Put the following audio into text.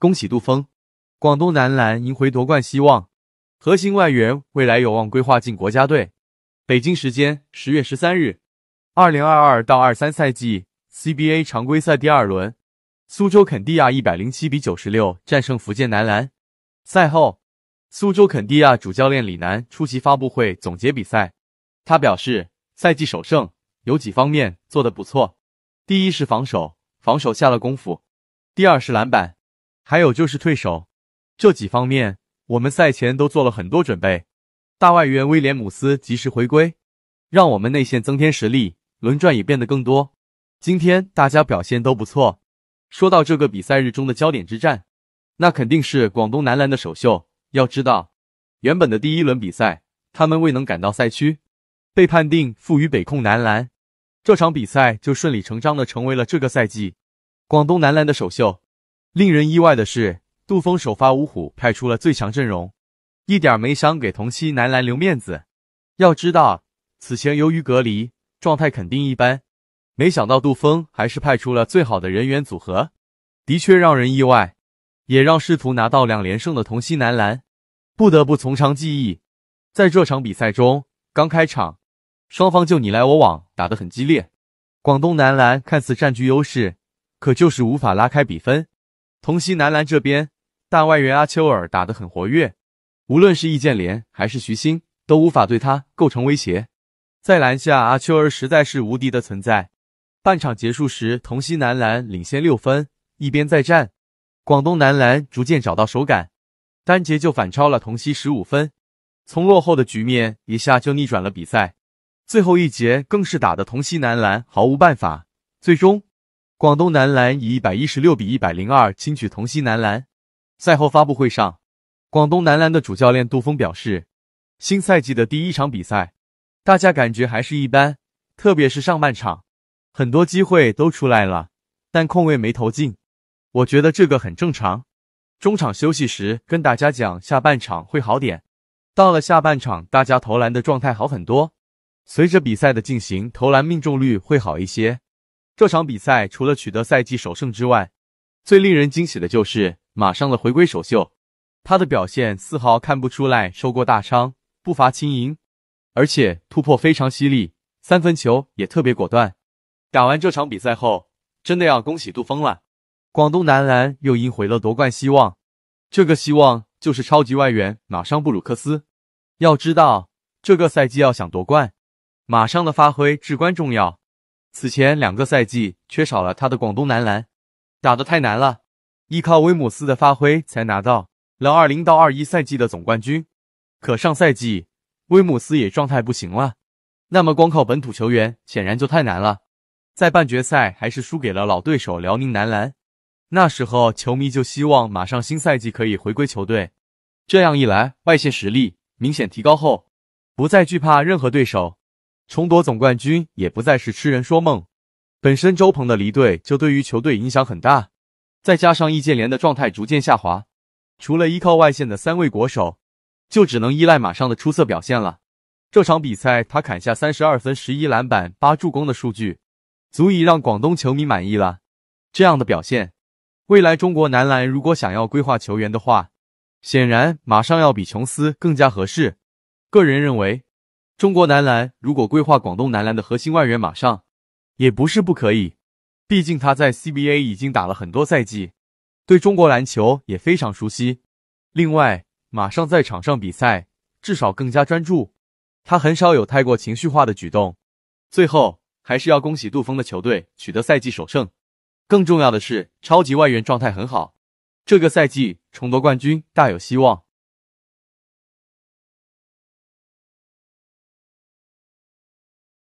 恭喜杜峰，广东男篮赢回夺冠希望，核心外援未来有望规划进国家队。北京时间十月十三日，二零二二到二三赛季 CBA 常规赛第二轮，苏州肯帝亚一百零七比九十六战胜福建男篮。赛后，苏州肯帝亚主教练李楠出席发布会总结比赛，他表示：赛季首胜有几方面做得不错，第一是防守，防守下了功夫；第二是篮板。还有就是退守这几方面，我们赛前都做了很多准备。大外援威廉姆斯及时回归，让我们内线增添实力，轮转也变得更多。今天大家表现都不错。说到这个比赛日中的焦点之战，那肯定是广东男篮的首秀。要知道，原本的第一轮比赛他们未能赶到赛区，被判定负于北控男篮，这场比赛就顺理成章的成为了这个赛季广东男篮的首秀。令人意外的是，杜峰首发五虎派出了最强阵容，一点没想给同曦男篮留面子。要知道，此前由于隔离，状态肯定一般。没想到杜峰还是派出了最好的人员组合，的确让人意外，也让试图拿到两连胜的同曦男篮不得不从长计议。在这场比赛中，刚开场，双方就你来我往，打得很激烈。广东男篮看似占据优势，可就是无法拉开比分。同曦男篮这边，大外援阿丘尔打得很活跃，无论是易建联还是徐昕都无法对他构成威胁。在篮下，阿丘尔实在是无敌的存在。半场结束时，同曦男篮领先六分，一边再战，广东男篮逐渐找到手感，单节就反超了同曦十五分，从落后的局面一下就逆转了比赛。最后一节更是打得同曦男篮毫无办法，最终。广东男篮以一百一十六比一百零二轻取同曦男篮。赛后发布会上，广东男篮的主教练杜峰表示：“新赛季的第一场比赛，大家感觉还是一般，特别是上半场，很多机会都出来了，但空位没投进。我觉得这个很正常。中场休息时跟大家讲，下半场会好点。到了下半场，大家投篮的状态好很多，随着比赛的进行，投篮命中率会好一些。”这场比赛除了取得赛季首胜之外，最令人惊喜的就是马上的回归首秀。他的表现丝毫看不出来受过大伤，步伐轻盈，而且突破非常犀利，三分球也特别果断。打完这场比赛后，真的要恭喜杜峰了，广东男篮又赢回了夺冠希望。这个希望就是超级外援马尚布鲁克斯。要知道，这个赛季要想夺冠，马上的发挥至关重要。此前两个赛季缺少了他的广东男篮打得太难了，依靠威姆斯的发挥才拿到了二零到二一赛季的总冠军。可上赛季威姆斯也状态不行了，那么光靠本土球员显然就太难了。在半决赛还是输给了老对手辽宁男篮，那时候球迷就希望马上新赛季可以回归球队，这样一来外线实力明显提高后，不再惧怕任何对手。重夺总冠军也不再是痴人说梦。本身周鹏的离队就对于球队影响很大，再加上易建联的状态逐渐下滑，除了依靠外线的三位国手，就只能依赖马上的出色表现了。这场比赛他砍下三十二分、十一篮板、八助攻的数据，足以让广东球迷满意了。这样的表现，未来中国男篮如果想要规划球员的话，显然马上要比琼斯更加合适。个人认为。中国男篮如果规划广东男篮的核心外援，马上也不是不可以，毕竟他在 CBA 已经打了很多赛季，对中国篮球也非常熟悉。另外，马上在场上比赛，至少更加专注，他很少有太过情绪化的举动。最后，还是要恭喜杜峰的球队取得赛季首胜，更重要的是超级外援状态很好，这个赛季重夺冠军大有希望。